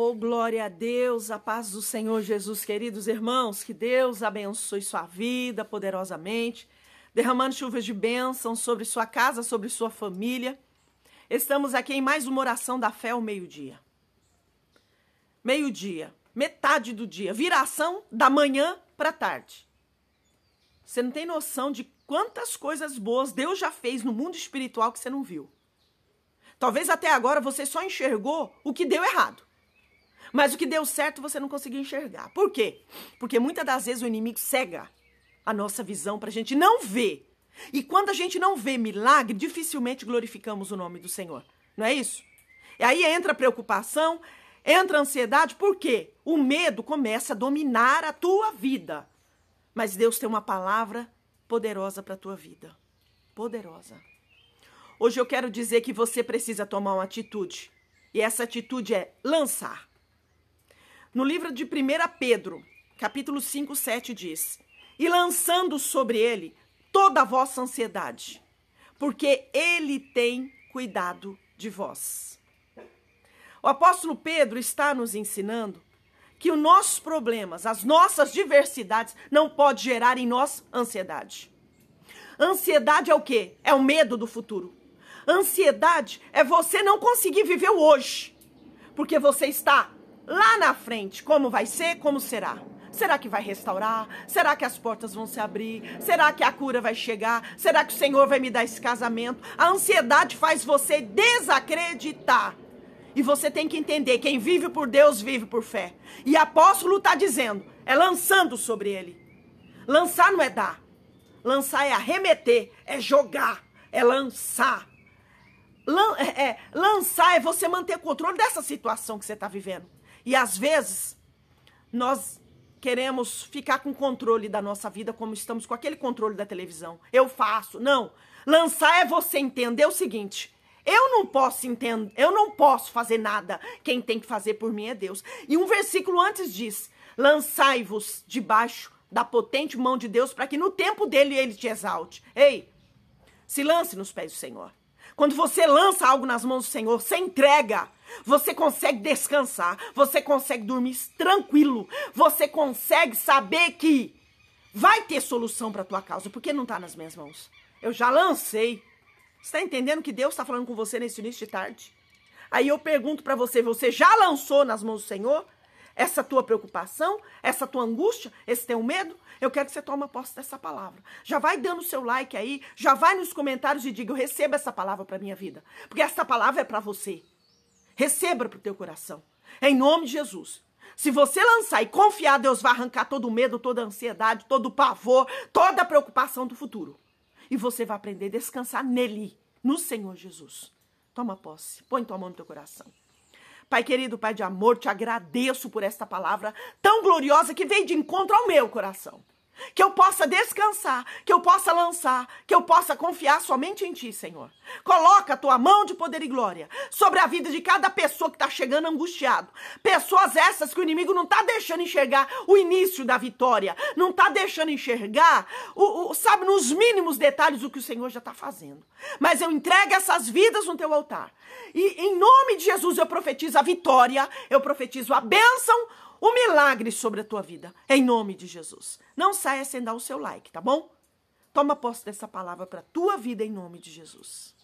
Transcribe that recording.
Oh, glória a Deus, a paz do Senhor Jesus, queridos irmãos, que Deus abençoe sua vida poderosamente, derramando chuvas de bênção sobre sua casa, sobre sua família. Estamos aqui em mais uma oração da fé ao meio-dia. Meio-dia, metade do dia, viração da manhã para tarde. Você não tem noção de quantas coisas boas Deus já fez no mundo espiritual que você não viu. Talvez até agora você só enxergou o que deu errado. Mas o que deu certo você não conseguiu enxergar. Por quê? Porque muitas das vezes o inimigo cega a nossa visão para a gente não ver. E quando a gente não vê milagre, dificilmente glorificamos o nome do Senhor. Não é isso? E aí entra a preocupação, entra a ansiedade, porque o medo começa a dominar a tua vida. Mas Deus tem uma palavra poderosa para a tua vida. Poderosa. Hoje eu quero dizer que você precisa tomar uma atitude. E essa atitude é lançar. No livro de 1 Pedro, capítulo 5, 7 diz: E lançando sobre ele toda a vossa ansiedade, porque ele tem cuidado de vós. O apóstolo Pedro está nos ensinando que os nossos problemas, as nossas diversidades não pode gerar em nós ansiedade. Ansiedade é o quê? É o medo do futuro. Ansiedade é você não conseguir viver o hoje, porque você está lá na frente como vai ser, como será. Será que vai restaurar? Será que as portas vão se abrir? Será que a cura vai chegar? Será que o Senhor vai me dar esse casamento? A ansiedade faz você desacreditar. E você tem que entender: quem vive por Deus, vive por fé. E apóstolo está dizendo, é lançando sobre ele. Lançar não é dar, lançar é arremeter, é jogar, é lançar. Lan é, é, lançar é você manter o controle dessa situação que você está vivendo. E às vezes nós queremos ficar com controle da nossa vida como estamos com aquele controle da televisão. Eu faço, não. Lançar é você entender o seguinte: eu não posso entender, eu não posso fazer nada. Quem tem que fazer por mim é Deus. E um versículo antes diz: lançai-vos debaixo da potente mão de Deus para que no tempo dele ele te exalte. Ei, se lance nos pés do Senhor. Quando você lança algo nas mãos do Senhor, você entrega. Você consegue descansar, você consegue dormir tranquilo, você consegue saber que vai ter solução para tua causa, porque não está nas minhas mãos. Eu já lancei. Está entendendo que Deus está falando com você nesse início de tarde? Aí eu pergunto para você, você já lançou nas mãos do Senhor? essa tua preocupação, essa tua angústia, esse teu medo, eu quero que você tome posse dessa palavra. Já vai dando o seu like aí, já vai nos comentários e diga: eu recebo essa palavra para minha vida, porque essa palavra é para você. Receba para o teu coração, em nome de Jesus. Se você lançar e confiar, Deus vai arrancar todo o medo, toda a ansiedade, todo o pavor, toda a preocupação do futuro. E você vai aprender a descansar nele, no Senhor Jesus. Toma posse, põe tua mão no teu coração. Pai querido, Pai de amor, te agradeço por esta palavra tão gloriosa que veio de encontro ao meu coração que eu possa descansar, que eu possa lançar, que eu possa confiar somente em Ti, Senhor. Coloca a Tua mão de poder e glória sobre a vida de cada pessoa que está chegando angustiado. Pessoas essas que o inimigo não está deixando enxergar o início da vitória, não está deixando enxergar, o, o, sabe, nos mínimos detalhes o que o Senhor já está fazendo. Mas eu entrego essas vidas no Teu altar. E em nome de Jesus eu profetizo a vitória, eu profetizo a bênção, um milagre sobre a tua vida, em nome de Jesus. Não saia sem dar o seu like, tá bom? Toma posse dessa palavra para a tua vida, em nome de Jesus.